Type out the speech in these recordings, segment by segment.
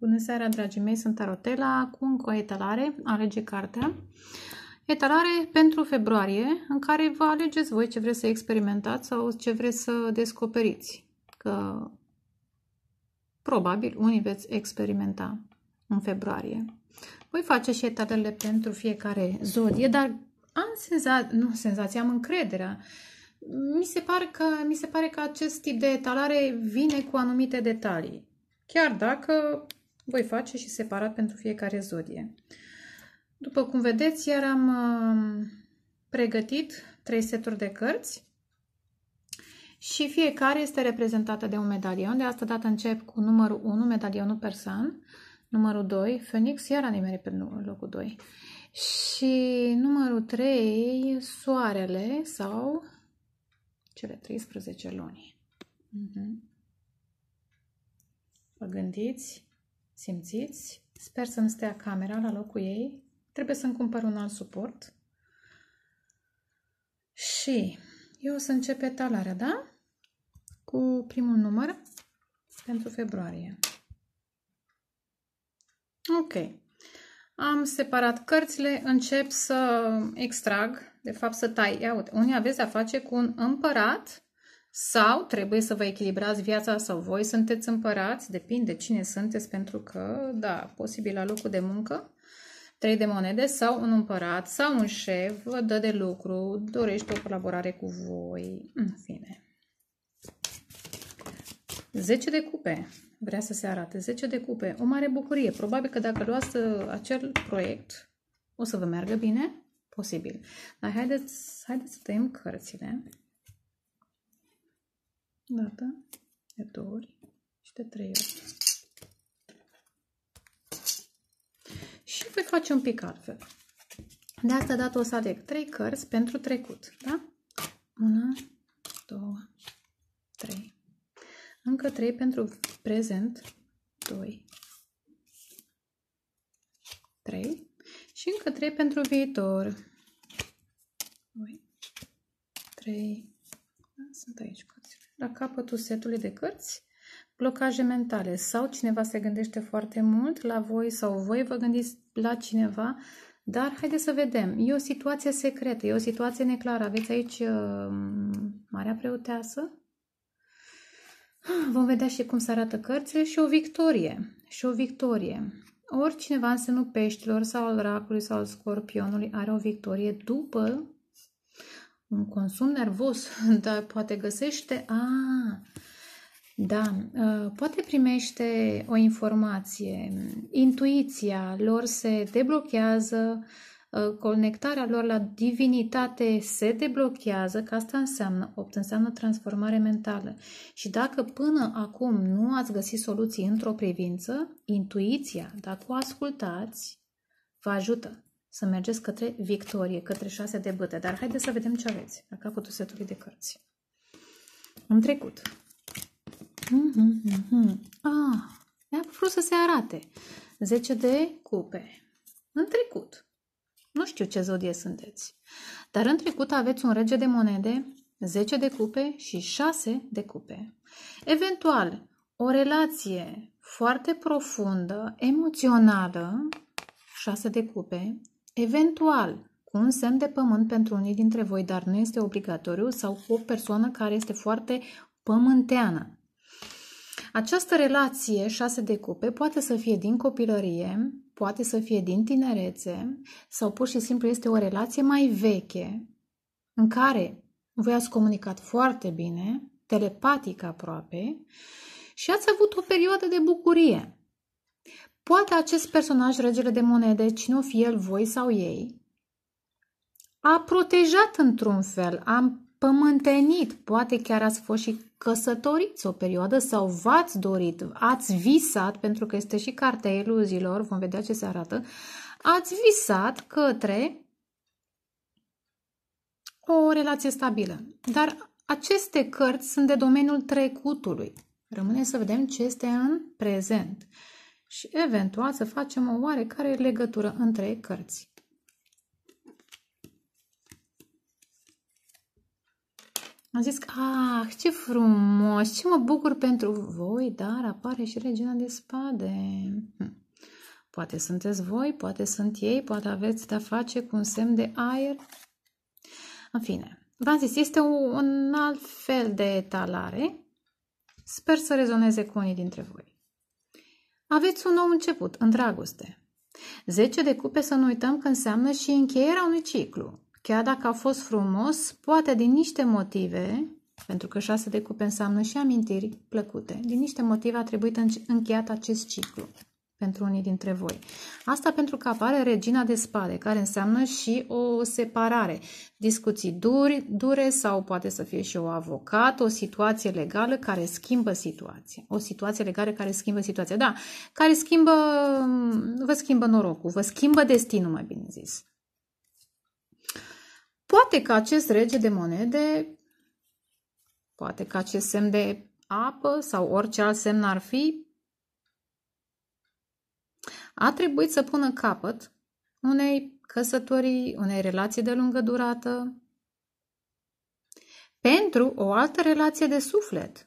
Bună seara, dragii mei, sunt Arotela cu încă o etalare, alege cartea. Etalare pentru februarie, în care vă alegeți voi ce vreți să experimentați sau ce vreți să descoperiți. Că probabil unii veți experimenta în februarie. Voi face și etalele pentru fiecare zodie, dar am senza, nu senzația, am încrederea mi se, pare că, mi se pare că acest tip de etalare vine cu anumite detalii. Chiar dacă voi face și separat pentru fiecare zodie. După cum vedeți, iar am um, pregătit trei seturi de cărți și fiecare este reprezentată de un medalion. De asta dată încep cu numărul 1, medalionul persan, numărul 2, Phoenix, iar animere pe locul 2. Și numărul 3, soarele sau cele 13 luni. Uh mhm. -huh. Vă gândiți? Simțiți? Sper să nu stea camera la locul ei. Trebuie să-mi cumpăr un alt suport. Și eu o să încep etalarea, da? Cu primul număr pentru februarie. Ok. Am separat cărțile, încep să extrag, de fapt să tai. Ia uite, unii aveți a face cu un împărat sau trebuie să vă echilibrați viața sau voi sunteți împărați, depinde cine sunteți, pentru că, da, posibil la locul de muncă, trei de monede sau un împărat sau un șef vă dă de lucru, dorește o colaborare cu voi, în fine. 10 de cupe. Vrea să se arate. 10 de cupe. O mare bucurie. Probabil că dacă luați uh, acel proiect, o să vă meargă bine. Posibil. Dar haideți, haideți să tăiem cărțile. Dată, de două ori și de trei ori. Și voi face un pic altfel. De asta dată o să aleg trei cărți pentru trecut, da? Una, două, trei. Încă trei pentru prezent, doi, trei. Și încă trei pentru viitor. doi, trei. Da, sunt aici cu la capătul setului de cărți, blocaje mentale sau cineva se gândește foarte mult la voi sau voi vă gândiți la cineva, dar haideți să vedem. E o situație secretă, e o situație neclară. Aveți aici uh, Marea Preoteasă. Vom vedea și cum se arată cărțile și o victorie. Și o victorie. Oricineva în semnul peștilor sau al racului sau al scorpionului are o victorie după un consum nervos, dar poate găsește... A, da, ă, poate primește o informație, intuiția lor se deblochează, ă, conectarea lor la divinitate se deblochează, că asta înseamnă 8, înseamnă transformare mentală. Și dacă până acum nu ați găsit soluții într-o privință, intuiția, dacă o ascultați, vă ajută să mergeți către victorie, către șase de băte. Dar haideți să vedem ce aveți la capătul setului de cărți. În trecut. Mm -hmm, mm -hmm. Ah, mi-a vrut să se arate. 10 de cupe. În trecut. Nu știu ce zodie sunteți. Dar în trecut aveți un rege de monede, 10 de cupe și 6 de cupe. Eventual, o relație foarte profundă, emoțională, 6 de cupe, Eventual, cu un semn de pământ pentru unii dintre voi, dar nu este obligatoriu, sau cu o persoană care este foarte pământeană. Această relație șase de cupe poate să fie din copilărie, poate să fie din tinerețe sau pur și simplu este o relație mai veche în care voi ați comunicat foarte bine, telepatic aproape, și ați avut o perioadă de bucurie. Poate acest personaj, regele de monede, cine o fi el, voi sau ei, a protejat într-un fel, a pământenit, poate chiar ați fost și căsătoriți o perioadă sau v-ați dorit, ați visat, pentru că este și cartea iluziilor, vom vedea ce se arată, ați visat către o relație stabilă. Dar aceste cărți sunt de domeniul trecutului. Rămâne să vedem ce este în prezent și eventual să facem o oarecare legătură între cărți. Am zis că, ah, ce frumos, ce mă bucur pentru voi, dar apare și regina de spade. Hm. Poate sunteți voi, poate sunt ei, poate aveți de-a face cu un semn de aer. În fine, v-am zis, este un alt fel de etalare. Sper să rezoneze cu unii dintre voi. Aveți un nou început în dragoste. Zece de cupe să nu uităm că înseamnă și încheierea unui ciclu. Chiar dacă a fost frumos, poate din niște motive, pentru că șase de cupe înseamnă și amintiri plăcute, din niște motive a trebuit încheiat acest ciclu pentru unii dintre voi. Asta pentru că apare regina de spade, care înseamnă și o separare, discuții duri, dure sau poate să fie și o avocat, o situație legală care schimbă situația. O situație legală care schimbă situația, da, care schimbă, vă schimbă norocul, vă schimbă destinul, mai bine zis. Poate că acest rege de monede, poate că acest semn de apă sau orice alt semn ar fi, a trebuit să pună capăt unei căsătorii, unei relații de lungă durată, pentru o altă relație de suflet.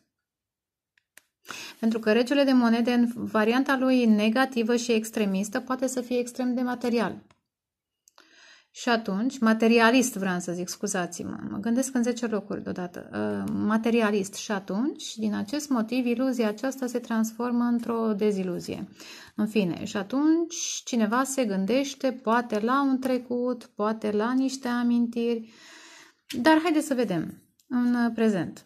Pentru că regele de monede în varianta lui negativă și extremistă poate să fie extrem de material. Și atunci, materialist vreau să zic, scuzați-mă, mă gândesc în 10 locuri deodată, uh, materialist. Și atunci, din acest motiv, iluzia aceasta se transformă într-o deziluzie. În fine, și atunci cineva se gândește poate la un trecut, poate la niște amintiri, dar haideți să vedem în uh, prezent.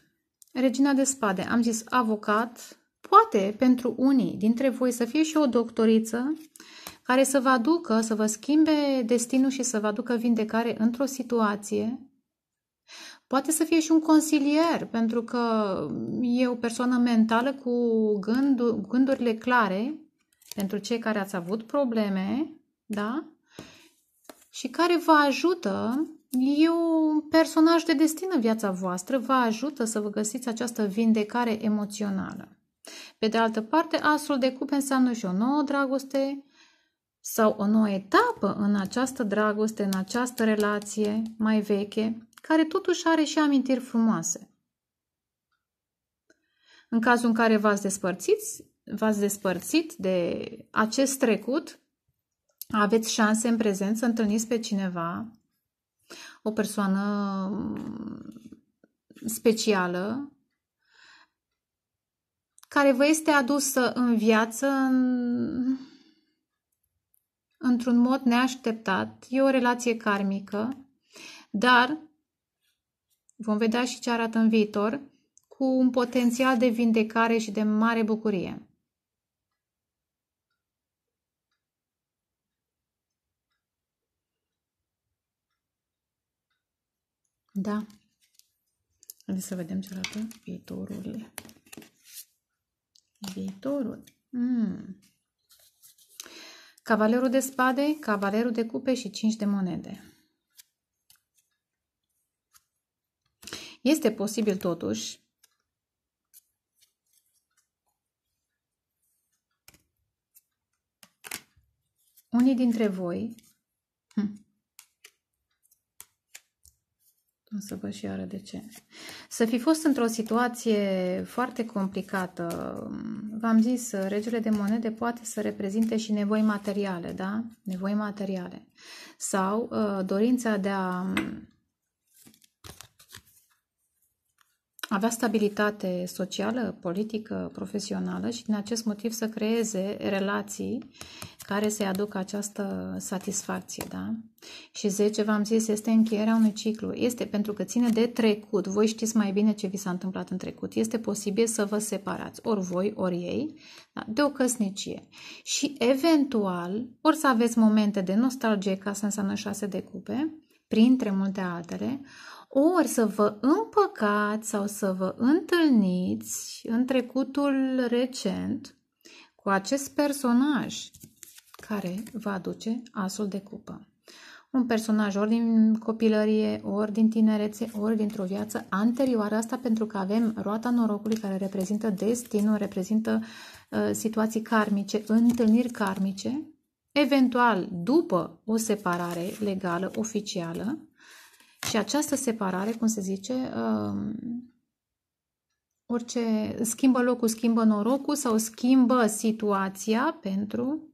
Regina de spade, am zis avocat, poate pentru unii dintre voi să fie și o doctoriță, care să vă aducă, să vă schimbe destinul și să vă aducă vindecare într-o situație. Poate să fie și un consilier, pentru că e o persoană mentală cu gânduri, gândurile clare pentru cei care ați avut probleme, da? Și care vă ajută, e un personaj de destin în viața voastră, vă ajută să vă găsiți această vindecare emoțională. Pe de altă parte, asul de cupe înseamnă și o nouă dragoste, sau o nouă etapă în această dragoste, în această relație mai veche, care totuși are și amintiri frumoase. În cazul în care v-ați despărțit, v-ați despărțit de acest trecut, aveți șanse în prezent să întâlniți pe cineva, o persoană mm, specială, care vă este adusă în viață în într-un mod neașteptat. E o relație karmică, dar vom vedea și ce arată în viitor, cu un potențial de vindecare și de mare bucurie. Da. Hai să vedem ce arată viitorul. Viitorul. Mm. Cavalerul de spade, cavalerul de cupe și 5 de monede. Este posibil totuși unii dintre voi hmm, o să vă și arăt de ce. Să fi fost într-o situație foarte complicată. V-am zis, regele de monede poate să reprezinte și nevoi materiale, da? Nevoi materiale. Sau uh, dorința de a um, avea stabilitate socială, politică, profesională și din acest motiv să creeze relații care să-i aducă această satisfacție, da? Și 10, v-am zis, este încheierea unui ciclu. Este pentru că ține de trecut. Voi știți mai bine ce vi s-a întâmplat în trecut. Este posibil să vă separați, ori voi, ori ei, da? de o căsnicie. Și eventual, ori să aveți momente de nostalgie, ca să înseamnă șase de cupe, printre multe altele, ori să vă împăcați sau să vă întâlniți în trecutul recent cu acest personaj care va aduce asul de cupă. Un personaj ori din copilărie, ori din tinerețe, ori dintr-o viață anterioară, asta pentru că avem roata norocului care reprezintă destinul, reprezintă uh, situații karmice, întâlniri karmice, eventual după o separare legală, oficială, și această separare, cum se zice, uh, orice schimbă locul, schimbă norocul sau schimbă situația pentru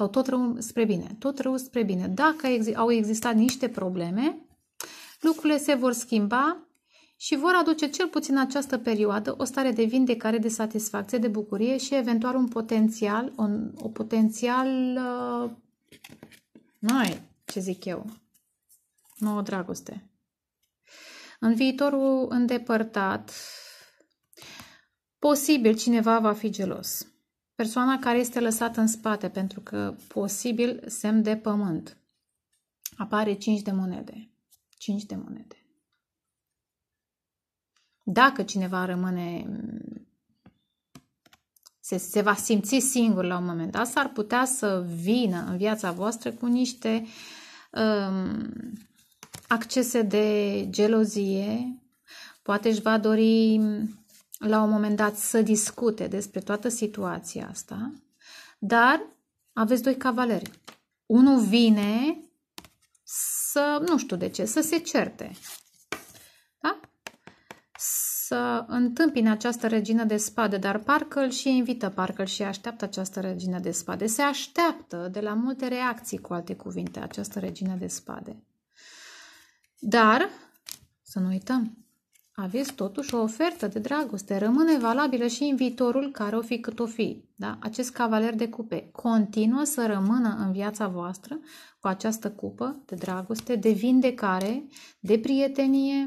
sau tot rău spre bine. Tot rău spre bine. Dacă au existat niște probleme, lucrurile se vor schimba și vor aduce cel puțin această perioadă o stare de vindecare, de satisfacție, de bucurie și eventual un potențial, un, o potențial, uh, mai, ce zic eu, nouă dragoste. În viitorul îndepărtat, posibil cineva va fi gelos persoana care este lăsată în spate, pentru că posibil semn de pământ. Apare 5 de monede. 5 de monede. Dacă cineva rămâne se, se va simți singur la un moment dat, s-ar putea să vină în viața voastră cu niște um, accese de gelozie, poate își va dori la un moment dat să discute despre toată situația asta, dar aveți doi cavaleri. Unul vine să, nu știu de ce, să se certe. Da? Să întâmpine această regină de spade, dar parcă îl și invită, parcă îl și așteaptă această regină de spade. Se așteaptă de la multe reacții, cu alte cuvinte, această regină de spade. Dar, să nu uităm, aveți totuși o ofertă de dragoste, rămâne valabilă și în viitorul care o fi cât o fi. Da? Acest cavaler de cupe continuă să rămână în viața voastră cu această cupă de dragoste, de vindecare, de prietenie,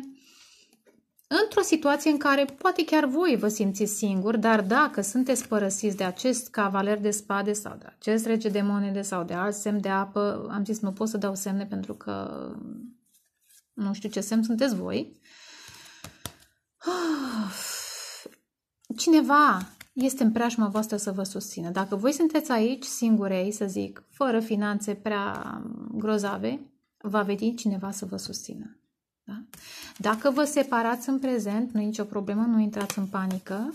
într-o situație în care poate chiar voi vă simțiți singuri, dar dacă sunteți părăsiți de acest cavaler de spade sau de acest rege de monede sau de alt semn de apă, am zis nu pot să dau semne pentru că nu știu ce semn sunteți voi, Cineva este în preajma voastră să vă susțină. Dacă voi sunteți aici singurei, să zic, fără finanțe prea grozave, va veni cineva să vă susțină. Da? Dacă vă separați în prezent, nu e nicio problemă, nu intrați în panică,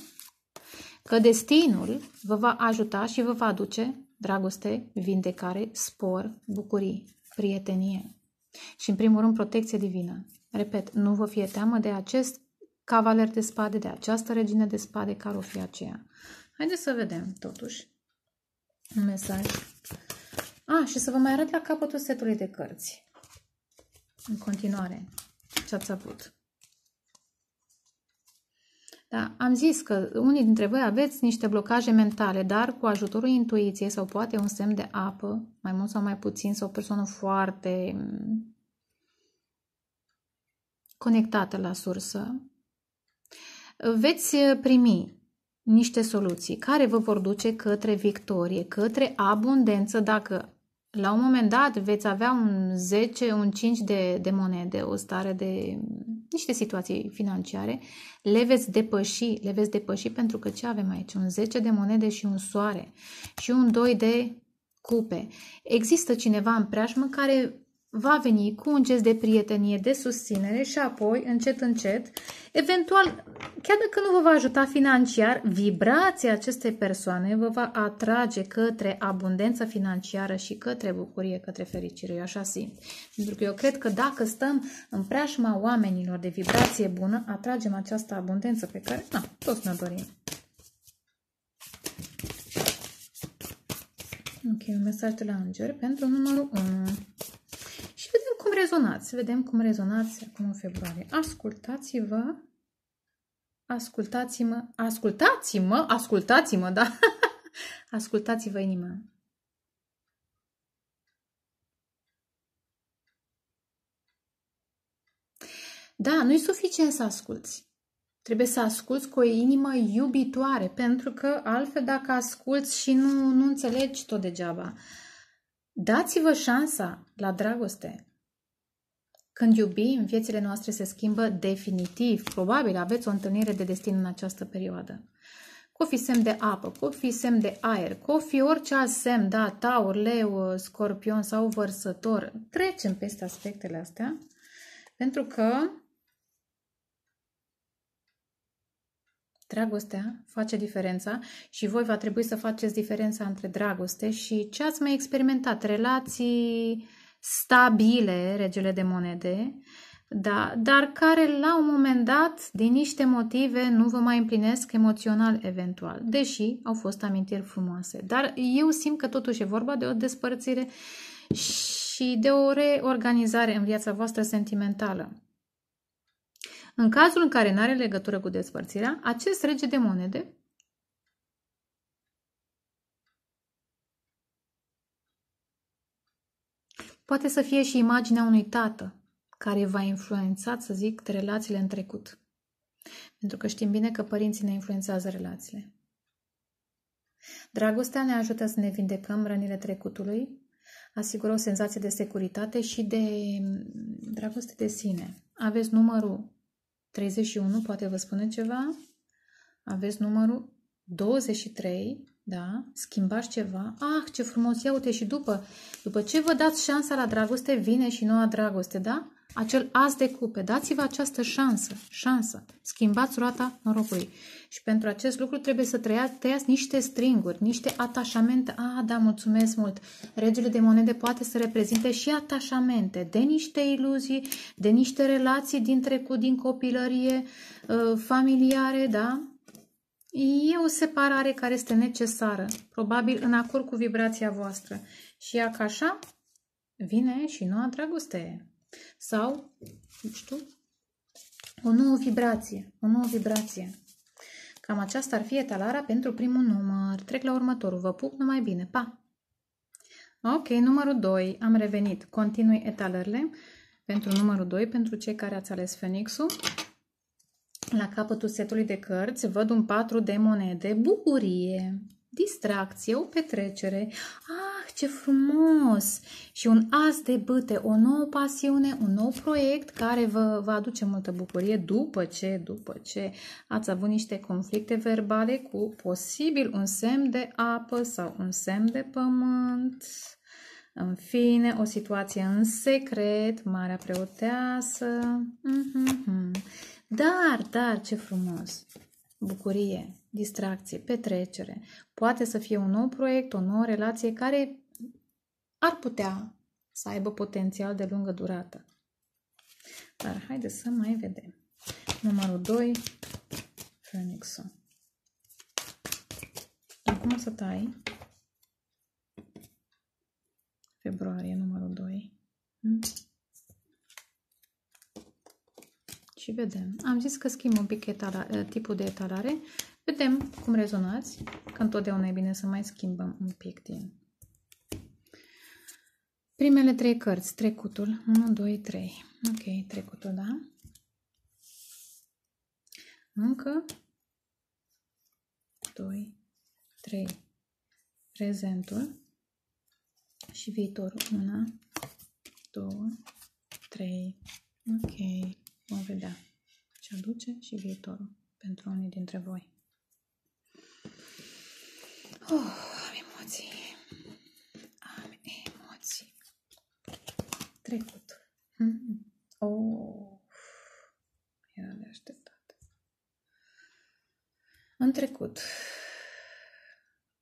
că destinul vă va ajuta și vă va aduce dragoste, vindecare, spor, bucurii, prietenie și, în primul rând, protecție divină. Repet, nu vă fie teamă de acest cavaler de spade, de această regină de spade, care o fi aceea. Haideți să vedem, totuși, un mesaj. A, ah, și să vă mai arăt la capătul setului de cărți. În continuare, ce ați avut. Da, am zis că unii dintre voi aveți niște blocaje mentale, dar cu ajutorul intuiției sau poate un semn de apă, mai mult sau mai puțin, sau o persoană foarte mm, conectată la sursă, veți eh, primi niște soluții care vă vor duce către victorie, către abundență dacă la un moment dat veți avea un 10, un 5 de, de monede, o stare de mm, niște situații financiare, le veți depăși, le veți depăși pentru că ce avem aici? Un 10 de monede și un soare și un 2 de cupe. Există cineva în preajmă care va veni cu un gest de prietenie, de susținere și apoi, încet, încet, eventual, chiar dacă nu vă va ajuta financiar, vibrația acestei persoane vă va atrage către abundență financiară și către bucurie, către fericire. Eu așa simt. Pentru că eu cred că dacă stăm în preajma oamenilor de vibrație bună, atragem această abundență pe care, na, toți ne dorim. Ok, un mesaj de la Înger pentru numărul 1 și vedem cum rezonați. Vedem cum rezonați acum în februarie. Ascultați-vă, ascultați-mă, ascultați-mă, ascultați-mă, da? ascultați-vă inima. Da, nu e suficient să asculți. Trebuie să asculți cu o inimă iubitoare, pentru că altfel dacă asculți și nu, nu înțelegi tot degeaba. Uh, Dați-vă șansa la dragoste. Când iubim, viețile noastre se schimbă definitiv. Probabil aveți o întâlnire de destin în această perioadă. Cofi semn de apă, cofi semn de aer, cofi orice alt semn, da, taur, leu, scorpion sau vărsător. Trecem peste aspectele astea pentru că Dragostea face diferența și voi va trebui să faceți diferența între dragoste și ce ați mai experimentat, relații stabile, regele de monede, da, dar care la un moment dat, din niște motive, nu vă mai împlinesc emoțional eventual, deși au fost amintiri frumoase. Dar eu simt că totuși e vorba de o despărțire și de o reorganizare în viața voastră sentimentală. În cazul în care nu are legătură cu despărțirea, acest rege de monede poate să fie și imaginea unui tată care va influența, să zic, relațiile în trecut. Pentru că știm bine că părinții ne influențează relațiile. Dragostea ne ajută să ne vindecăm rănile trecutului, asigură o senzație de securitate și de mm, dragoste de sine. Aveți numărul 31 poate vă spune ceva. Aveți numărul 23, da? Schimbați ceva. Ah, ce frumos, ia uite și după. După ce vă dați șansa la dragoste, vine și noua dragoste, da? acel as de cupe. Dați-vă această șansă, șansă. Schimbați roata norocului. Și pentru acest lucru trebuie să tăiați, tăiați niște stringuri, niște atașamente. Ah, da, mulțumesc mult. Regele de monede poate să reprezinte și atașamente de niște iluzii, de niște relații din trecut, din copilărie, ă, familiare, da? E o separare care este necesară, probabil în acord cu vibrația voastră. Și ea ca așa vine și noua dragoste. Sau, nu știu, o nouă vibrație. O nouă vibrație. Cam aceasta ar fi etalara pentru primul număr. Trec la următorul. Vă pup numai bine. Pa! Ok, numărul 2. Am revenit. Continui etalările pentru numărul 2, pentru cei care ați ales Fenixul. La capătul setului de cărți văd un 4 de monede. Bucurie! distracție, o petrecere. Ah, ce frumos! Și un as de băte o nouă pasiune, un nou proiect care vă, vă aduce multă bucurie după ce, după ce ați avut niște conflicte verbale cu posibil un semn de apă sau un semn de pământ. În fine, o situație în secret, marea preoteasă. Mm -hmm. Dar, dar, ce frumos! Bucurie! distracție, petrecere. Poate să fie un nou proiect, o nouă relație care ar putea să aibă potențial de lungă durată. Dar haideți să mai vedem. Numărul 2, Phoenix-ul. Acum o să tai februarie numărul 2. Hmm? Și vedem. Am zis că schimb un pic etala, tipul de etalare Vedem cum rezonați, că întotdeauna e bine să mai schimbăm un pic din. Primele trei cărți, trecutul, 1, 2, 3. Ok, trecutul, da? Încă 2, 3. Prezentul și viitorul, 1, 2, 3. Ok, vom vedea ce aduce și viitorul pentru unii dintre voi. Oh, am emoții. Am emoții. Trecutul. Hmm? Oh, era neașteptat. În trecut,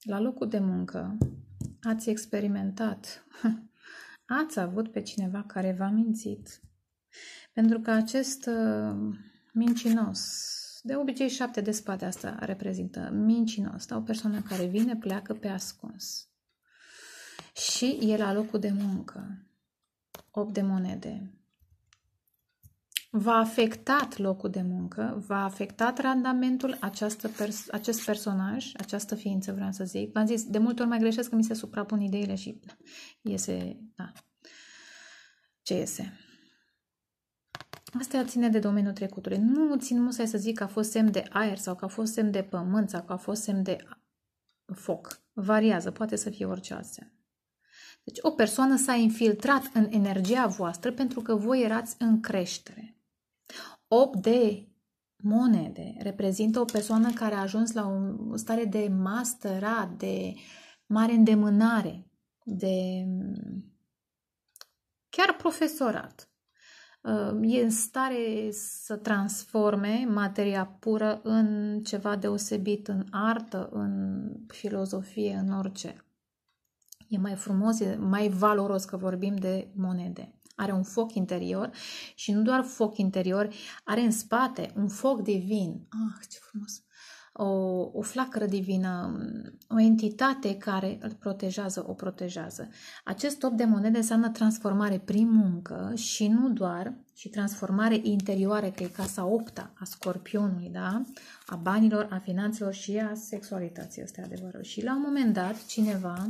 la locul de muncă, ați experimentat, ați avut pe cineva care v-a mințit. Pentru că acest uh, mincinos de obicei, șapte de spate asta reprezintă mincinos o persoană care vine, pleacă pe ascuns. Și e la locul de muncă. 8 de monede. V-a afectat locul de muncă, v-a afectat randamentul această pers- acest personaj, această ființă, vreau să zic. V-am zis, de multe ori mai greșesc că mi se suprapun ideile și da, iese, da, ce iese. Asta ține de domeniul trecutului. Nu țin musai să zic că a fost semn de aer sau că a fost semn de pământ sau că a fost semn de foc. Variază, poate să fie orice altsemn. Deci o persoană s-a infiltrat în energia voastră pentru că voi erați în creștere. 8 de monede reprezintă o persoană care a ajuns la o stare de masterat, de mare îndemânare, de mm, chiar profesorat. Ehm, e în stare să transforme materia pură în ceva deosebit, în artă, în filozofie, în orice. E mai frumos, e mai valoros că vorbim de monede. Are un foc interior și nu doar foc interior, are în spate un foc divin. Ah, ce frumos! o, o flacără divină, o entitate care îl protejează, o protejează. Acest top de monede înseamnă transformare prin muncă și nu doar, și transformare interioară, că e casa opta a scorpionului, da? a banilor, a finanțelor și a sexualității, este adevărul. Și la un moment dat, cineva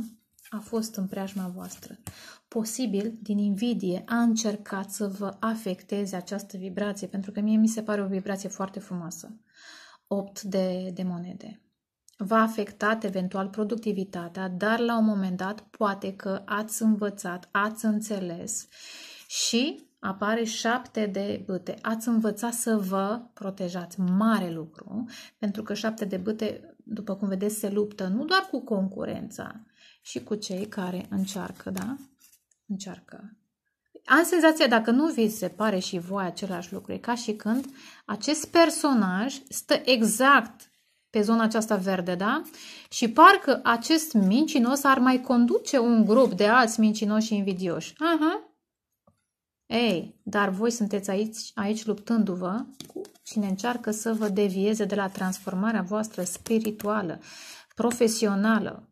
a fost în preajma voastră. Posibil, din invidie, a încercat să vă afecteze această vibrație, pentru că mie mi se pare o vibrație foarte frumoasă. 8 de, de monede. Va afecta eventual productivitatea, dar la un moment dat poate că ați învățat, ați înțeles și apare 7 de băte. Ați învățat să vă protejați. Mare lucru, pentru că 7 de băte, după cum vedeți, se luptă nu doar cu concurența, și cu cei care încearcă, da? Încearcă am senzația, dacă nu vi se pare și voi același lucru, e ca și când acest personaj stă exact pe zona aceasta verde, da? Și parcă acest mincinos ar mai conduce un grup de alți mincinoși și invidioși. Aha. Ei, dar voi sunteți aici, aici luptându-vă cu cine încearcă să vă devieze de la transformarea voastră spirituală, profesională,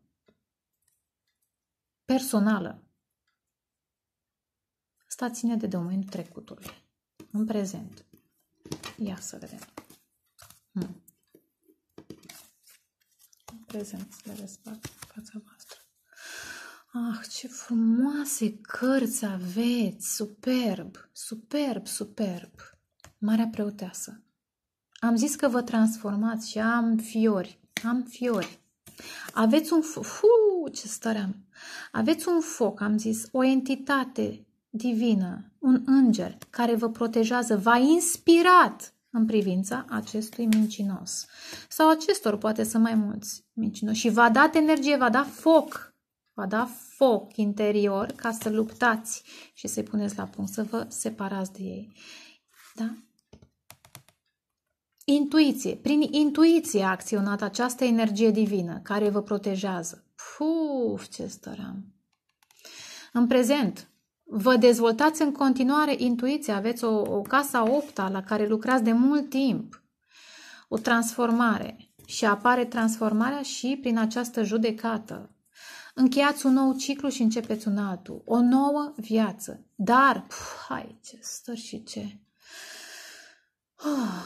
personală. Asta ține de domeniul trecutului. În prezent. Ia să vedem. Hmm. În prezent să le despart fața voastră. Ah, ce frumoase cărți aveți! Superb! Superb, superb! Marea preoteasă. Am zis că vă transformați și am fiori. Am fiori. Aveți un foc, ce stare am. Aveți un foc, am zis, o entitate divină, un înger care vă protejează, v-a inspirat în privința acestui mincinos. Sau acestor poate să mai mulți mincinoși. Și v-a dat energie, v-a dat foc, v-a dat foc interior ca să luptați și să-i puneți la punct, să vă separați de ei. Da? Intuiție. Prin intuiție a acționat această energie divină care vă protejează. Puf, ce stăream! În prezent, Vă dezvoltați în continuare intuiția, aveți o, o casa opta la care lucrați de mult timp, o transformare și apare transformarea și prin această judecată. Încheiați un nou ciclu și începeți un altul, o nouă viață. Dar, pf, hai, ce stări și ce... Ah.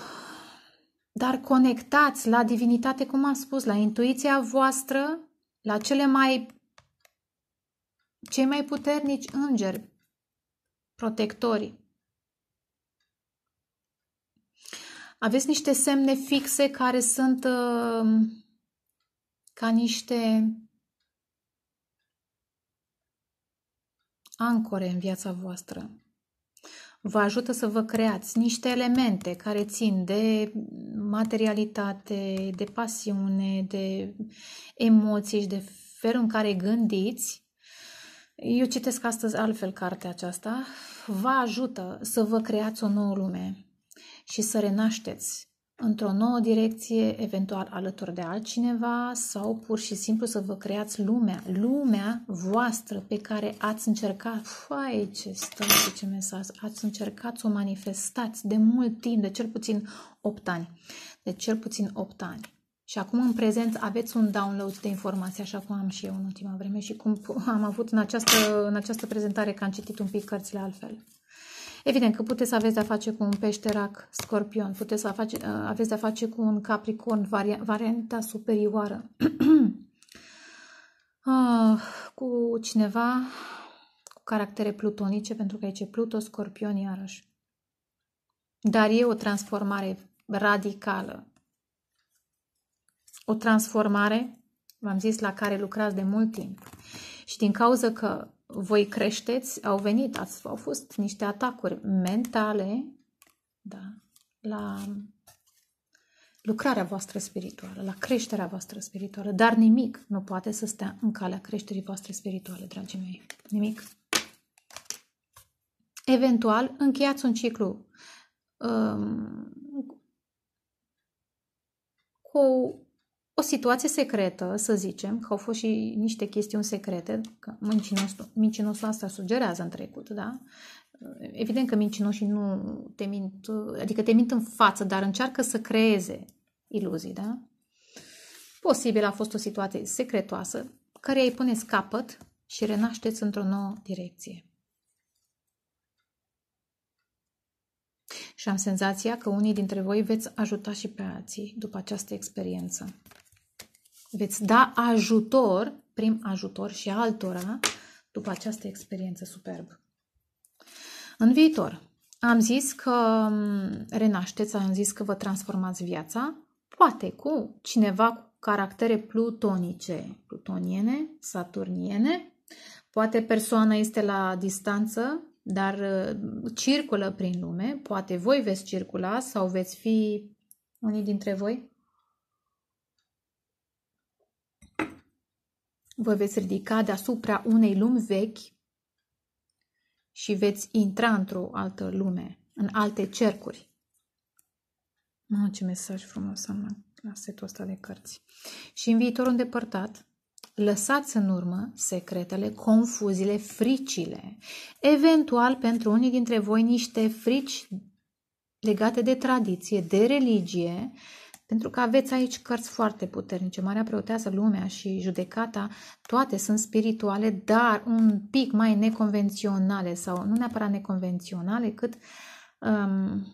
Dar conectați la divinitate, cum am spus, la intuiția voastră, la cele mai cei mai puternici îngeri, protectori. Aveți niște semne fixe care sunt uh, ca niște ancore în viața voastră. Vă ajută să vă creați niște elemente care țin de materialitate, de pasiune, de emoții și de felul în care gândiți eu citesc astăzi altfel cartea aceasta. Vă ajută să vă creați o nouă lume și să renașteți într-o nouă direcție, eventual alături de altcineva sau pur și simplu să vă creați lumea, lumea voastră pe care ați încercat, fai ce stă și ce mesaj, ați încercat să o manifestați de mult timp, de cel puțin 8 ani, de cel puțin 8 ani. Și acum, în prezent, aveți un download de informații, așa cum am și eu în ultima vreme și cum am avut în această, în această prezentare, că am citit un pic cărțile altfel. Evident că puteți să aveți de-a face cu un peșterac scorpion, puteți să face, uh, aveți de-a face cu un capricorn, varia, varianta superioară, ah, cu cineva cu caractere plutonice, pentru că aici e Pluto, scorpion iarăși. Dar e o transformare radicală o transformare, v-am zis, la care lucrați de mult timp. Și din cauza că voi creșteți, au venit, ați, au fost niște atacuri mentale da, la lucrarea voastră spirituală, la creșterea voastră spirituală, dar nimic nu poate să stea în calea creșterii voastre spirituale, dragii mei. Nimic. Eventual, încheiați un ciclu um, cu o situație secretă, să zicem, că au fost și niște chestiuni secrete, că mincinosul, mincinosul asta sugerează în trecut, da? Evident că mincinoșii nu te mint, adică te mint în față, dar încearcă să creeze iluzii, da? Posibil a fost o situație secretoasă, care îi puneți capăt și renașteți într-o nouă direcție. Și am senzația că unii dintre voi veți ajuta și pe alții după această experiență veți da ajutor, prim ajutor și altora, după această experiență superbă. În viitor, am zis că renașteți, am zis că vă transformați viața, poate cu cineva cu caractere plutonice, plutoniene, saturniene, poate persoana este la distanță, dar uh, circulă prin lume, poate voi veți circula sau veți fi unii dintre voi Vă veți ridica deasupra unei lumi vechi și veți intra într-o altă lume, în alte cercuri. Mă, ce mesaj frumos am la setul ăsta de cărți. Și în viitorul îndepărtat, lăsați în urmă secretele, confuziile, fricile. Eventual, pentru unii dintre voi, niște frici legate de tradiție, de religie, pentru că aveți aici cărți foarte puternice. Marea Preoteasă, Lumea și Judecata, toate sunt spirituale, dar un pic mai neconvenționale sau nu neapărat neconvenționale, cât um,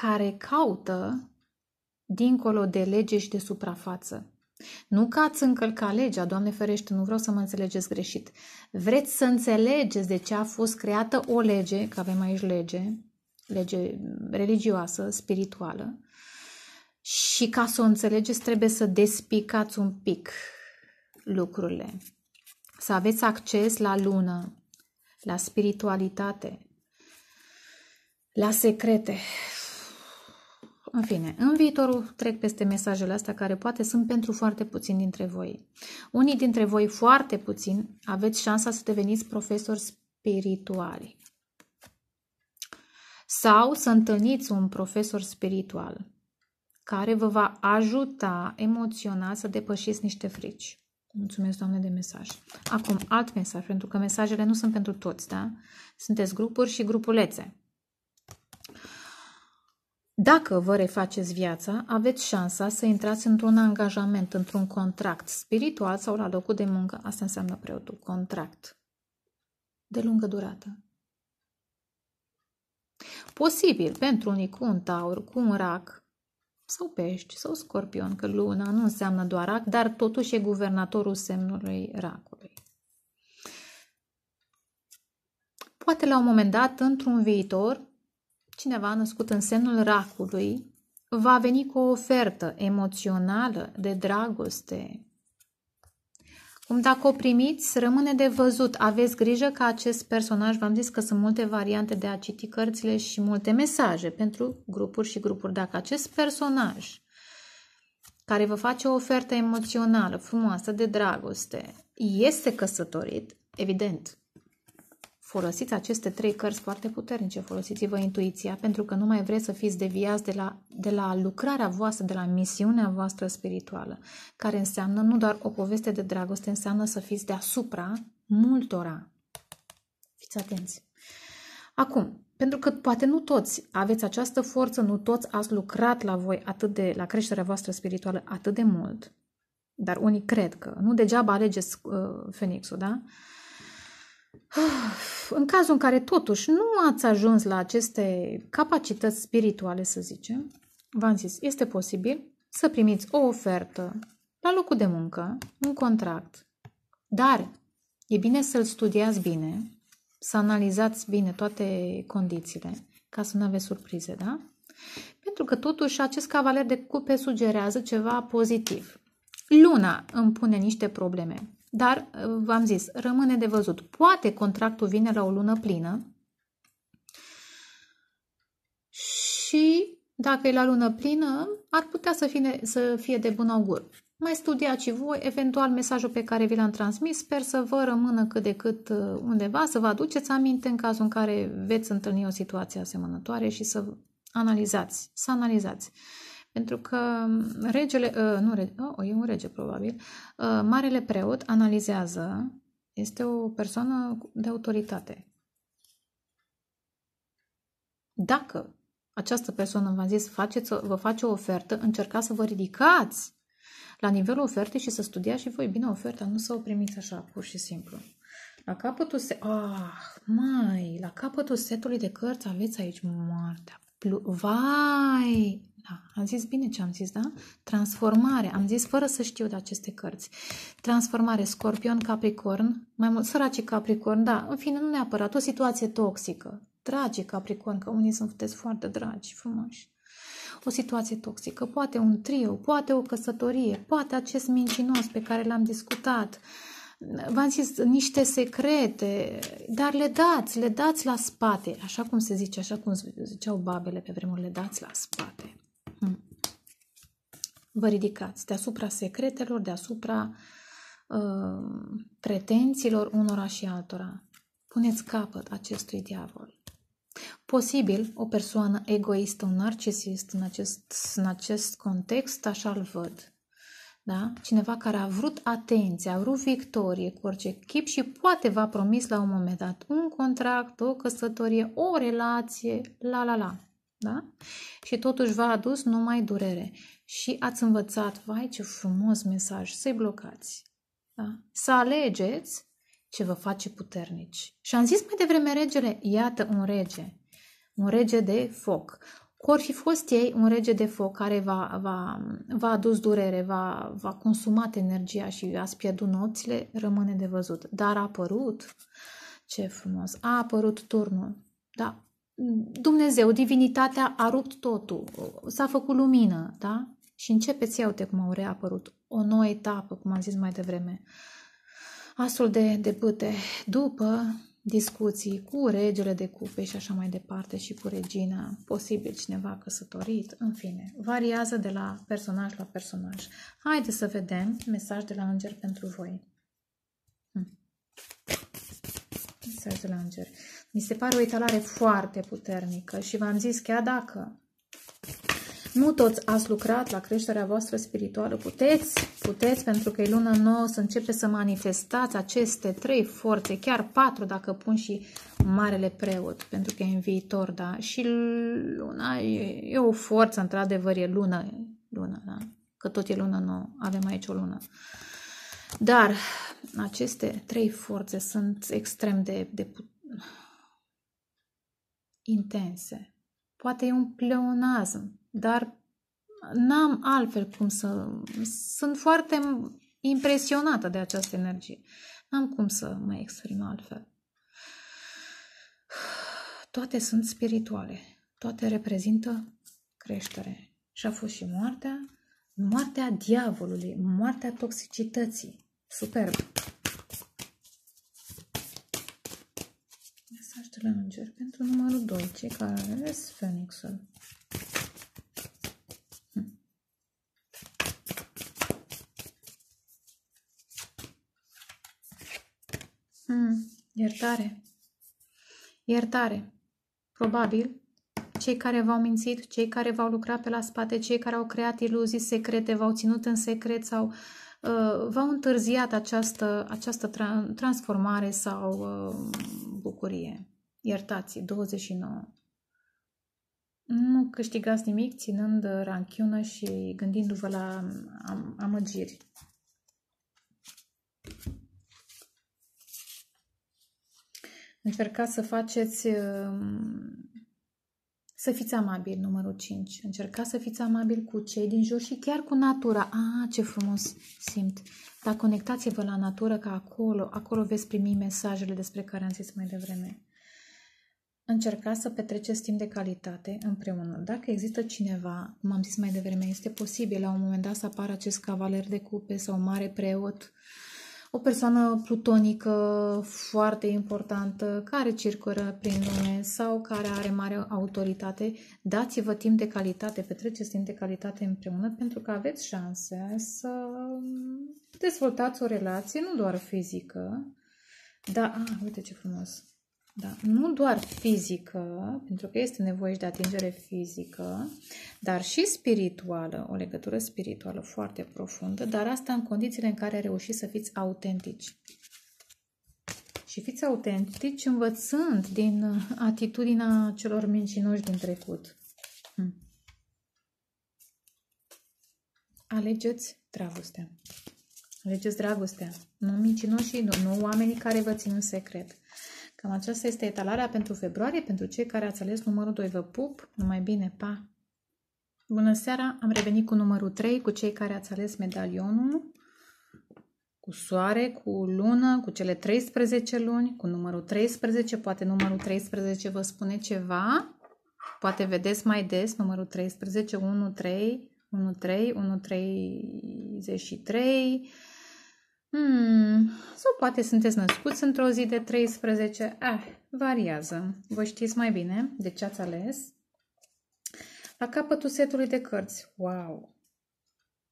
care caută dincolo de lege și de suprafață. Nu că ați încălcat legea, Doamne ferește, nu vreau să mă înțelegeți greșit. Vreți să înțelegeți de ce a fost creată o lege, că avem aici lege, lege religioasă, spirituală, și ca să o înțelegeți trebuie să despicați un pic lucrurile, să aveți acces la lună, la spiritualitate, la secrete, în fine, în viitorul trec peste mesajele astea care poate sunt pentru foarte puțini dintre voi. Unii dintre voi, foarte puțin, aveți șansa să deveniți profesori spirituali. Sau să întâlniți un profesor spiritual care vă va ajuta emoțional să depășiți niște frici. Mulțumesc, Doamne, de mesaj. Acum, alt mesaj, pentru că mesajele nu sunt pentru toți, da? Sunteți grupuri și grupulețe. Dacă vă refaceți viața, aveți șansa să intrați într-un angajament, într-un contract spiritual sau la locul de muncă. Asta înseamnă preotul. Contract de lungă durată. Posibil pentru unii cu un taur, cu un rac, sau pești, sau scorpion, că luna nu înseamnă doar rac, dar totuși e guvernatorul semnului racului. Poate la un moment dat, într-un viitor, cineva născut în semnul racului va veni cu o ofertă emoțională de dragoste. Cum dacă o primiți, rămâne de văzut. Aveți grijă că acest personaj, v-am zis că sunt multe variante de a citi cărțile și multe mesaje pentru grupuri și grupuri. Dacă acest personaj care vă face o ofertă emoțională, frumoasă, de dragoste, este căsătorit, evident, folosiți aceste trei cărți foarte puternice, folosiți-vă intuiția, pentru că nu mai vreți să fiți deviați de la, de la lucrarea voastră, de la misiunea voastră spirituală, care înseamnă nu doar o poveste de dragoste, înseamnă să fiți deasupra multora. Fiți atenți! Acum, pentru că poate nu toți aveți această forță, nu toți ați lucrat la voi atât de, la creșterea voastră spirituală atât de mult, dar unii cred că, nu degeaba alegeți uh, Fenixul, da? Uh, În cazul în care totuși nu ați ajuns la aceste capacități spirituale, să zicem, v-am zis, este posibil să primiți o ofertă la locul de muncă, un contract, dar e bine să-l studiați bine, să analizați bine toate condițiile, ca să nu aveți surprize, da? Pentru că totuși acest cavaler de cupe sugerează ceva pozitiv. Luna îmi pune niște probleme. Dar, v-am zis, rămâne de văzut. Poate contractul vine la o lună plină și dacă e la lună plină, ar putea să fie, să fie de bun augur. Mai studiați și voi, eventual mesajul pe care vi l-am transmis, sper să vă rămână cât de cât uh, undeva, să vă aduceți aminte în cazul în care veți întâlni o situație asemănătoare și să analizați, să analizați. Pentru că mm, regele, ă, nu rege, oh, e un rege probabil, ă, marele preot analizează, este o persoană de autoritate. Dacă această persoană v-a zis, faceți, vă face o ofertă, încercați să vă ridicați la nivelul ofertei și să studiați și voi bine oferta, nu să o primiți așa, pur și simplu. La capătul se... Ah, mai, la capătul setului de cărți aveți aici moartea. Vai, da, am zis bine ce am zis, da? Transformare, am zis fără să știu de aceste cărți. Transformare, scorpion, capricorn, mai mult sărace capricorn, da, în fine, nu neapărat, o situație toxică. Dragi capricorn, că unii sunteți foarte dragi, frumoși. O situație toxică, poate un trio, poate o căsătorie, poate acest mincinos pe care l-am discutat, v-am zis, niște secrete, dar le dați, le dați la spate, așa cum se zice, așa cum ziceau babele pe vremuri, le dați la spate vă ridicați deasupra secretelor, deasupra uh, pretențiilor unora și altora. Puneți capăt acestui diavol. Posibil, o persoană egoistă, un narcisist în acest, în acest context, așa îl văd. Da? Cineva care a vrut atenție, a vrut victorie cu orice chip și poate v-a promis la un moment dat un contract, o căsătorie, o relație, la la la. Da? Și totuși v-a adus numai durere și ați învățat, vai ce frumos mesaj, să-i blocați. Da? Să alegeți ce vă face puternici. Și am zis mai devreme regele, iată un rege, un rege de foc. ori fi fost ei un rege de foc care va, va, va adus durere, va, va consumat energia și ați pierdut nopțile, rămâne de văzut. Dar a apărut, ce frumos, a apărut turnul. Da, Dumnezeu, divinitatea a rupt totul, s-a făcut lumină, da? Și începeți, ia uite cum au reapărut, o nouă etapă, cum am zis mai devreme. Astfel de, de bâte, după discuții cu regele de cupe și așa mai departe și cu regina, posibil cineva căsătorit, în fine, variază de la personaj la personaj. Haideți să vedem mesaj de la înger pentru voi. Hm. Mesaj de la înger. Mi se pare o etalare foarte puternică și v-am zis chiar dacă nu toți ați lucrat la creșterea voastră spirituală. Puteți, puteți, pentru că e luna nouă să începe să manifestați aceste trei forțe, chiar patru dacă pun și Marele Preot, pentru că e în viitor, da? Și luna e, e o forță, într-adevăr, e lună, lună, da? Că tot e lună nouă, avem aici o lună. Dar aceste trei forțe sunt extrem de, de puternice intense. Poate e un pleonazm, dar n-am altfel cum să... Sunt foarte impresionată de această energie. N-am cum să mă exprim altfel. Toate sunt spirituale. Toate reprezintă creștere. Și a fost și moartea, moartea diavolului, moartea toxicității. Superb! plângeri pentru numărul 2, cei care au ales Fenixul. Hmm. hmm. Iertare. Iertare. Probabil, cei care v-au mințit, cei care v-au lucrat pe la spate, cei care au creat iluzii secrete, v-au ținut în secret sau uh, v-au întârziat această, această tra transformare sau uh, bucurie. Iertați, 29. Nu câștigați nimic ținând ranchiună și gândindu-vă la am amăgiri. Încercați să faceți, um, să fiți amabil, numărul 5. Încercați să fiți amabil cu cei din jur și chiar cu natura. Ah, ce frumos simt! Dar conectați-vă la natură, că acolo, acolo veți primi mesajele despre care am zis mai devreme. Încercați să petreceți timp de calitate împreună. Dacă există cineva, cum am zis mai devreme, este posibil la un moment dat să apară acest cavaler de cupe sau mare preot, o persoană plutonică foarte importantă care circulă prin lume sau care are mare autoritate, dați-vă timp de calitate, petreceți timp de calitate împreună pentru că aveți șanse să dezvoltați o relație nu doar fizică, dar, a, ah, uite ce frumos, da? Nu doar fizică, pentru că este nevoie și de atingere fizică, dar și spirituală, o legătură spirituală foarte profundă, dar asta în condițiile în care reușiți să fiți autentici. Și fiți autentici învățând din uh, atitudinea celor mincinoși din trecut. Hm. Alegeți dragostea. Alegeți dragostea. Nu mincinoșii, nu, nu oamenii care vă țin în secret. Cam aceasta este etalarea pentru februarie. Pentru cei care ați ales numărul 2, vă pup. Numai bine, pa! Bună seara! Am revenit cu numărul 3, cu cei care ați ales medalionul, cu soare, cu lună, cu cele 13 luni, cu numărul 13. Poate numărul 13 vă spune ceva. Poate vedeți mai des numărul 13, 1, 3, 1, 3, 1, 33, Hmm, sau poate sunteți născuți într-o zi de 13. Ah, variază. Vă știți mai bine de ce ați ales. La capătul setului de cărți. Wow!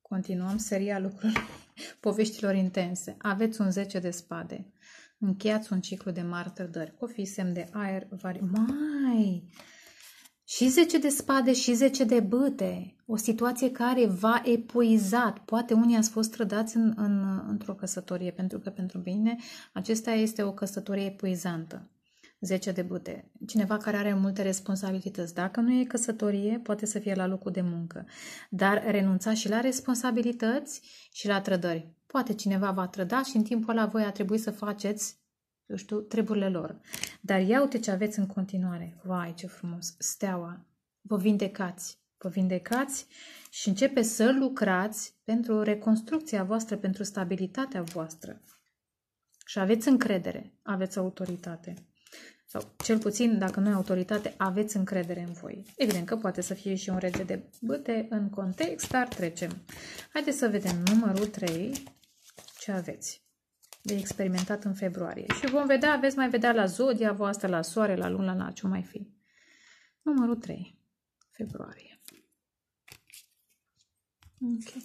Continuăm seria lucrurilor, poveștilor intense. Aveți un 10 de spade. Încheiați un ciclu de mari trădări. fi semn de aer vari... Mai! și zece de spade și zece de băte, o situație care v-a epuizat. Poate unii ați fost trădați în, în, într-o căsătorie, pentru că pentru mine acesta este o căsătorie epuizantă. 10 de bute. Cineva care are multe responsabilități. Dacă nu e căsătorie, poate să fie la locul de muncă. Dar renunța și la responsabilități și la trădări. Poate cineva va trăda și în timpul ăla voi a trebui să faceți eu știu, treburile lor. Dar ia uite ce aveți în continuare. Vai, ce frumos! Steaua. Vă vindecați. Vă vindecați și începe să lucrați pentru reconstrucția voastră, pentru stabilitatea voastră. Și aveți încredere, aveți autoritate. Sau cel puțin, dacă nu e autoritate, aveți încredere în voi. Evident că poate să fie și un rege de băte în context, dar trecem. Haideți să vedem numărul 3, ce aveți de experimentat în februarie. Și vom vedea, veți mai vedea la zodia voastră, la soare, la lună, la ce mai fi. Numărul 3, februarie. Ok.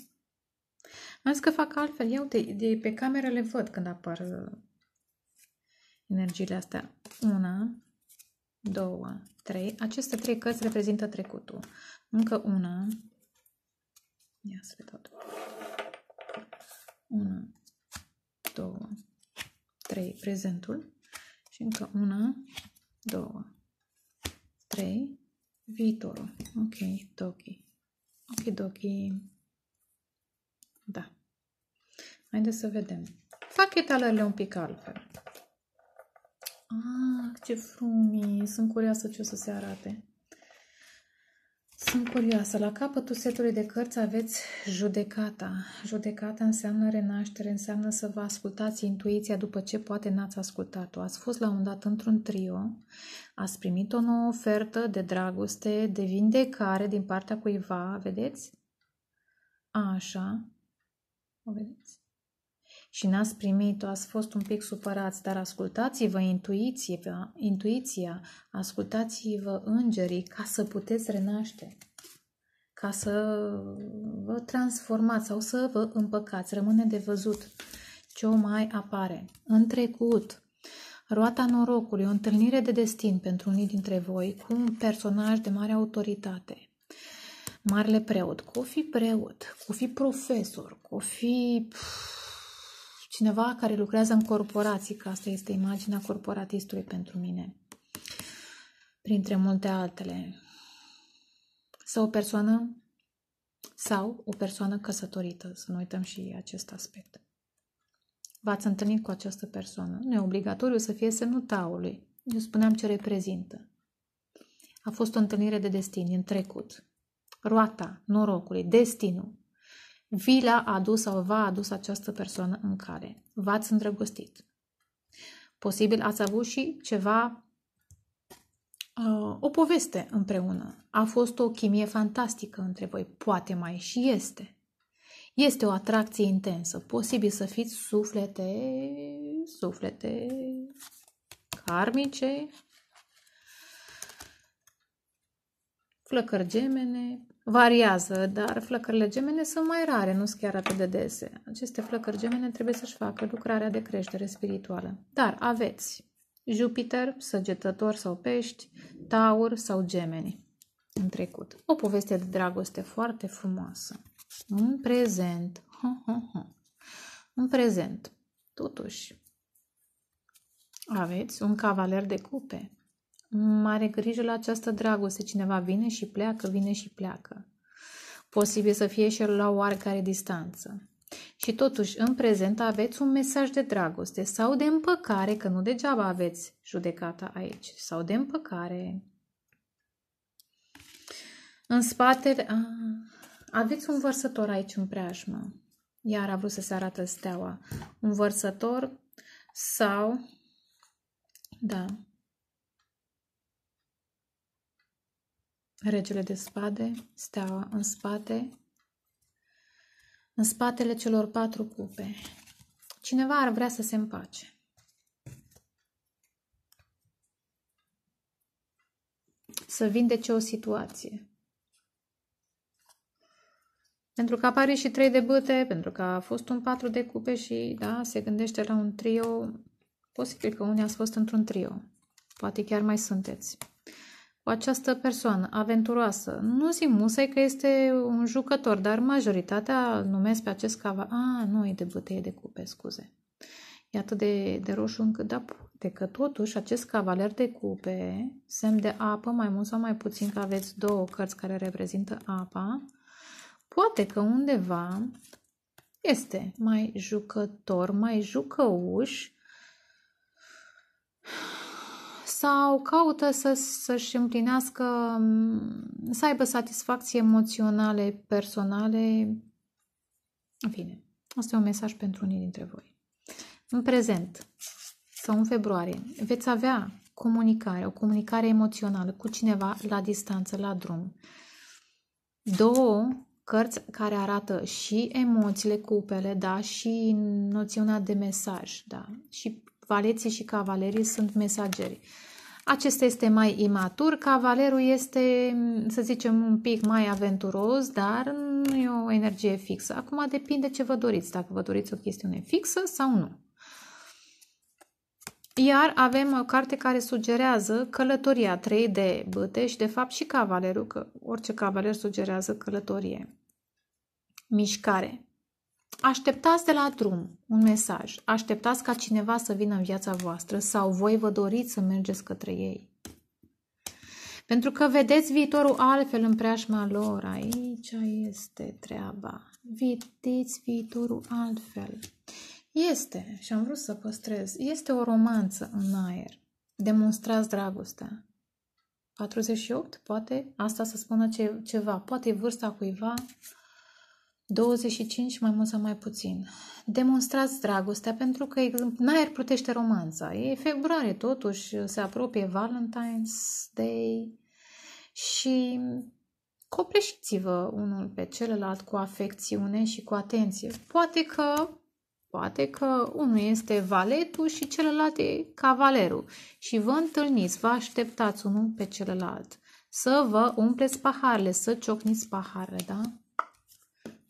Am zis că fac altfel. Iau, de, de pe cameră le văd când apar uh, energiile astea. Una, două, trei. Aceste trei cărți reprezintă trecutul. Încă una. Ia să vedem. Una, două, trei, prezentul și încă una, două, trei, viitorul. Ok, doki. Ok, doki. Da. Haideți să vedem. Fac etalările un pic altfel. Ah, ce frumii! Sunt curioasă ce o să se arate. Sunt curioasă. La capătul setului de cărți aveți judecata. Judecata înseamnă renaștere, înseamnă să vă ascultați intuiția după ce poate n-ați ascultat-o. Ați fost la un dat într-un trio, ați primit o nouă ofertă de dragoste, de vindecare din partea cuiva, vedeți? așa, o vedeți? și n-ați primit-o, ați fost un pic supărați, dar ascultați-vă intuiția, intuiția ascultați-vă îngerii ca să puteți renaște, ca să vă transformați sau să vă împăcați. Rămâne de văzut ce o mai apare. În trecut, Roata norocului, o întâlnire de destin pentru unii dintre voi cu un personaj de mare autoritate. Marele preot, cu o fi preot, cu o fi profesor, cu o fi... Pf, Cineva care lucrează în corporații, că asta este imaginea corporatistului pentru mine, printre multe altele. Sau o persoană sau o persoană căsătorită, să nu uităm și acest aspect. V-ați întâlnit cu această persoană. Nu e obligatoriu să fie semnul taului. Eu spuneam ce reprezintă. A fost o întâlnire de destin din trecut. Roata norocului, destinul vi l-a adus sau v-a adus această persoană în care v-ați îndrăgostit. Posibil ați avut și ceva, uh, o poveste împreună. A fost o chimie fantastică între voi, poate mai și este. Este o atracție intensă. Posibil să fiți suflete, suflete karmice, flăcări gemene, variază, dar flăcările gemene sunt mai rare, nu sunt chiar atât de dese. Aceste flăcări gemene trebuie să-și facă lucrarea de creștere spirituală. Dar aveți Jupiter, săgetător sau pești, taur sau gemeni în trecut. O poveste de dragoste foarte frumoasă. În prezent. Ha, ha, ha. În prezent. Totuși, aveți un cavaler de cupe, mare grijă la această dragoste. Cineva vine și pleacă, vine și pleacă. Posibil să fie și la oarecare distanță. Și totuși, în prezent aveți un mesaj de dragoste sau de împăcare, că nu degeaba aveți judecata aici, sau de împăcare. În spate a, ah, aveți un vărsător aici în preajmă. Iar a vrut să se arată steaua. Un vărsător sau, da, regele de spade, steaua în spate, în spatele celor patru cupe. Cineva ar vrea să se împace. Să vindece o situație. Pentru că apare și trei de băte, pentru că a fost un patru de cupe și da, se gândește la un trio. Posibil că unii ați fost într-un trio. Poate chiar mai sunteți cu această persoană aventuroasă. Nu zic musai că este un jucător, dar majoritatea numesc pe acest cava. A, nu e de bătăie de cupe, scuze. E atât de, de roșu încât, da, de că totuși acest cavaler de cupe, semn de apă, mai mult sau mai puțin că aveți două cărți care reprezintă apa, poate că undeva este mai jucător, mai jucăuș sau caută să, să-și împlinească, mm, să aibă satisfacții emoționale, personale. În fine, asta e un mesaj pentru unii dintre voi. În prezent sau în februarie veți avea comunicare, o comunicare emoțională cu cineva la distanță, la drum. Două cărți care arată și emoțiile, cupele, da, și noțiunea de mesaj, da, și valeții și cavalerii sunt mesageri. Acesta este mai imatur, cavalerul este, să zicem, un pic mai aventuros, dar nu e o energie fixă. Acum depinde ce vă doriți, dacă vă doriți o chestiune fixă sau nu. Iar avem o carte care sugerează călătoria 3 de băte și de fapt și cavalerul, că orice cavaler sugerează călătorie. Mișcare. Așteptați de la drum un mesaj. Așteptați ca cineva să vină în viața voastră sau voi vă doriți să mergeți către ei. Pentru că vedeți viitorul altfel în preajma lor. Aici este treaba. Vedeți viitorul altfel. Este, și am vrut să păstrez, este o romanță în aer. Demonstrați dragostea. 48, poate asta să spună ce, ceva. Poate e vârsta cuiva, 25, mai mult sau mai puțin. Demonstrați dragostea pentru că aer plutește romanța. E februarie, totuși, se apropie Valentine's Day și copreșiți vă unul pe celălalt cu afecțiune și cu atenție. Poate că poate că unul este valetul și celălalt e cavalerul și vă întâlniți, vă așteptați unul pe celălalt să vă umpleți paharele, să ciocniți paharele, da?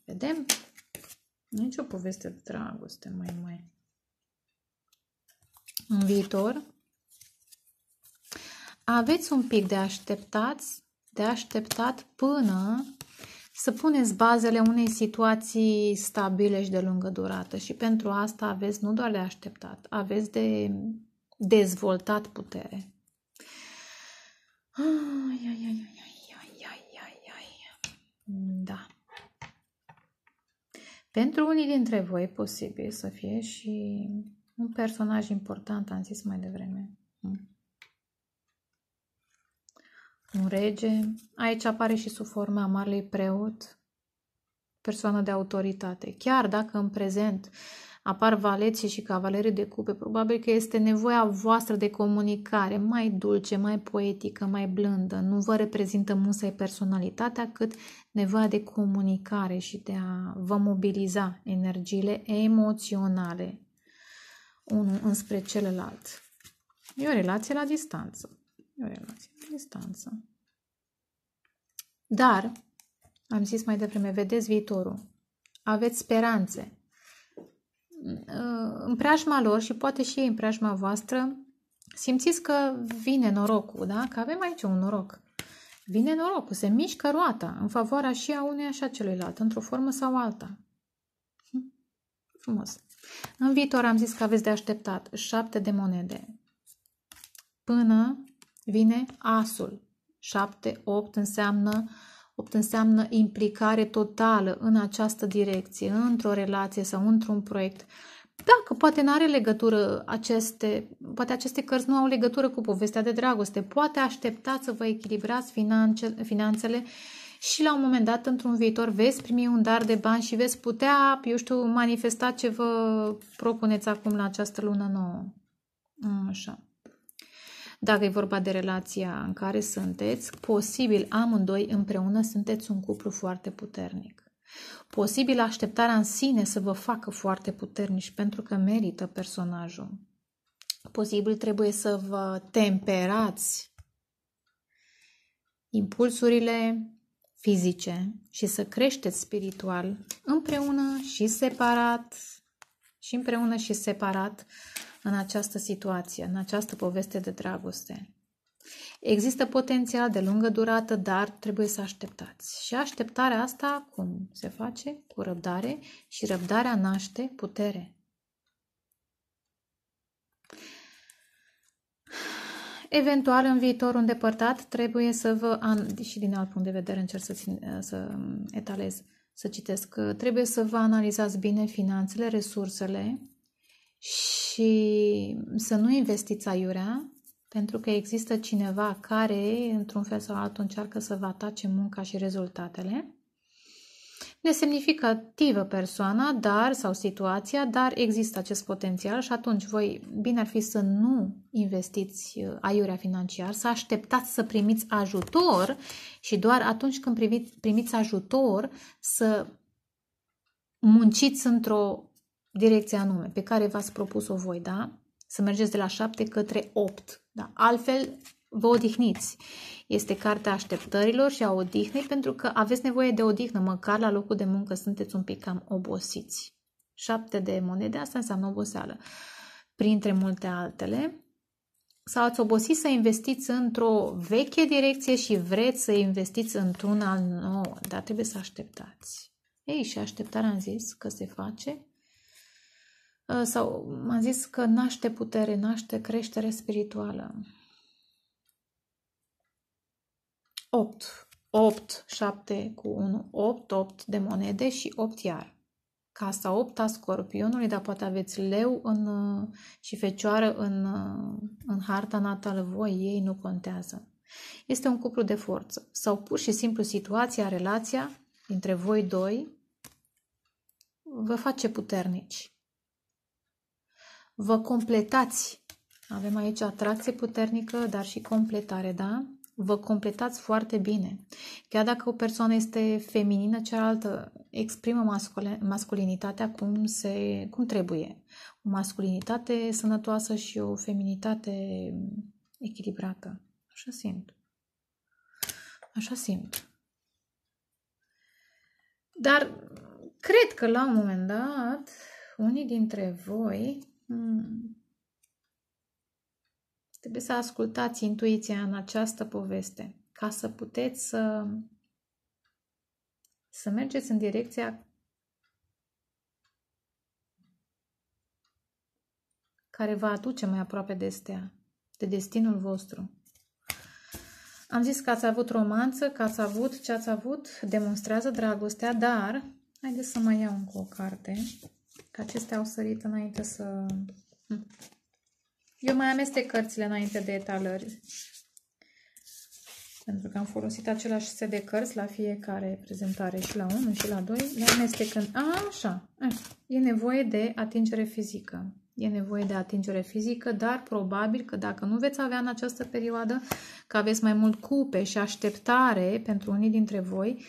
Vedem? Nici o poveste de dragoste, mai mai. În viitor, aveți un pic de așteptați, de așteptat până să puneți bazele unei situații stabile și de lungă durată. Și pentru asta aveți nu doar de așteptat, aveți de dezvoltat putere. Ai, ai, ai, ai, ai, ai, ai, ai. Da. Pentru unii dintre voi, posibil să fie și un personaj important, am zis mai devreme. Mm. Un rege. Aici apare și sub forma marlei preot, persoană de autoritate. Chiar dacă în prezent uh, apar valeții și cavalerii de cupe, probabil că este nevoia voastră de comunicare mai dulce, mai poetică, mai blândă. Nu vă reprezintă musai personalitatea, cât nevoia de comunicare și de a vă mobiliza energiile emoționale unul înspre celălalt. E o relație la distanță. E o relație la distanță. Dar, am zis mai devreme, vedeți viitorul. Aveți speranțe. Uh, în preajma lor și poate și ei în preajma voastră, simțiți că vine norocul, da? Că avem aici un noroc. Vine norocul, se mișcă roata în favoarea și a uneia și a celuilalt, într-o formă sau alta. Hm? Frumos. În viitor am zis că aveți de așteptat șapte de monede până vine asul. șapte, opt înseamnă uh, 8 înseamnă implicare totală în această direcție, într-o relație sau într-un proiect. Dacă poate nu are legătură aceste, poate aceste cărți nu au legătură cu povestea de dragoste, poate așteptați să vă echilibrați finanțe, finanțele și la un moment dat, într-un viitor, veți primi un dar de bani și veți putea, eu știu, manifesta ce vă propuneți acum la această lună nouă. Mm, așa. Dacă e vorba de relația în care sunteți, posibil amândoi împreună sunteți un cuplu foarte puternic. Posibil așteptarea în sine să vă facă foarte puternici pentru că merită personajul. Posibil trebuie să vă temperați impulsurile fizice și să creșteți spiritual împreună și separat și împreună și separat în această situație, în această poveste de dragoste. Există potențial de lungă durată, dar trebuie să așteptați. Și așteptarea asta, cum se face? Cu răbdare și răbdarea naște putere. Eventual, în viitor îndepărtat, trebuie să vă... An... Și din alt punct de vedere încerc să, țin, să etalez, să citesc. Trebuie să vă analizați bine finanțele, resursele, și să nu investiți aiurea, pentru că există cineva care, într-un fel sau altul, încearcă să vă atace munca și rezultatele. Nesemnificativă persoana, dar sau situația, dar există acest potențial și atunci voi bine ar fi să nu investiți uh, aiurea financiar, să așteptați să primiți ajutor și doar atunci când primiți, primiți ajutor să munciți într-o direcția anume, pe care v-ați propus-o voi, da? Să mergeți de la 7 către 8, da? Altfel, vă odihniți. Este cartea așteptărilor și a odihnei pentru că aveți nevoie de odihnă, măcar la locul de muncă sunteți un pic cam obosiți. 7 de monede, asta înseamnă oboseală, printre multe altele. Sau ați obosit să investiți într-o veche direcție și vreți să investiți într-un al nou, dar trebuie să așteptați. Ei, și așteptarea am zis că se face Uh, sau m-a zis că naște putere, naște creștere spirituală. 8. 8, 7 cu 1, 8, 8 de monede și 8 iar. Casa 8 a scorpionului, dar poate aveți leu în, uh, și fecioară în, uh, în harta natală voi, ei nu contează. Este un cuplu de forță sau pur și simplu situația, relația dintre voi doi vă face puternici vă completați. Avem aici atracție puternică, dar și completare, da? Vă completați foarte bine. Chiar dacă o persoană este feminină, cealaltă exprimă masculinitatea cum, se, cum trebuie. O masculinitate sănătoasă și o feminitate echilibrată. Așa simt. Așa simt. Dar cred că la un moment dat unii dintre voi Hmm. Trebuie să ascultați intuiția în această poveste ca să puteți să, să mergeți în direcția care vă aduce mai aproape de stea, de destinul vostru. Am zis că ați avut romanță, că ați avut ce ați avut, demonstrează dragostea, dar haideți să mai iau încă o carte. Că acestea au sărit înainte să... Hm. Eu mai amestec cărțile înainte de etalări. Pentru că am folosit același set de cărți la fiecare prezentare și la 1 și la 2. Le amestec în... A, așa. E nevoie de atingere fizică. E nevoie de atingere fizică, dar probabil că dacă nu veți avea în această perioadă, că aveți mai mult cupe și așteptare pentru unii dintre voi,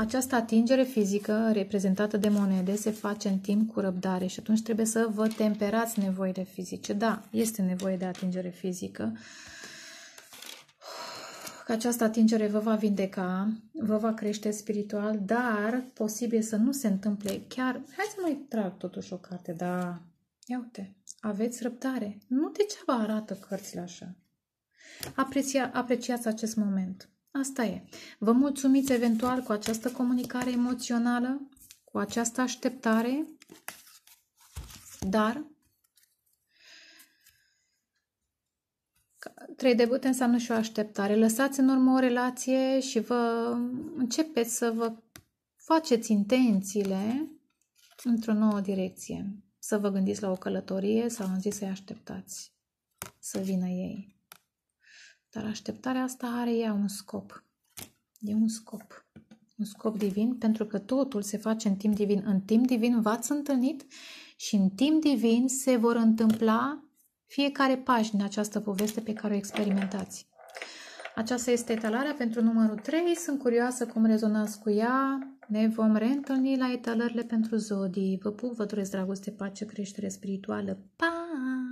această atingere fizică reprezentată de monede se face în timp cu răbdare și atunci trebuie să vă temperați nevoile fizice. Da, este nevoie de atingere fizică. Că această atingere vă va vindeca, vă va crește spiritual, dar posibil să nu se întâmple chiar... Hai să mai trag totuși o carte, da... Ia uite, aveți răbdare. Nu degeaba arată cărțile așa. Aprecia, apreciați acest moment. Asta e. Vă mulțumiți eventual cu această comunicare emoțională, cu această așteptare, dar trei bute înseamnă și o așteptare. Lăsați în urmă o relație și vă începeți să vă faceți intențiile într-o nouă direcție. Să vă gândiți la o călătorie sau am zis să-i așteptați să vină ei. Dar așteptarea asta are ea un scop. E un scop. Un scop divin, pentru că totul se face în timp divin. În timp divin v-ați întâlnit și în timp divin se vor întâmpla fiecare paș din această poveste pe care o experimentați. Aceasta este etalarea pentru numărul 3. Sunt curioasă cum rezonați cu ea. Ne vom reîntâlni la etalările pentru zodii. Vă pup, vă doresc dragoste, pace, creștere spirituală. Pa!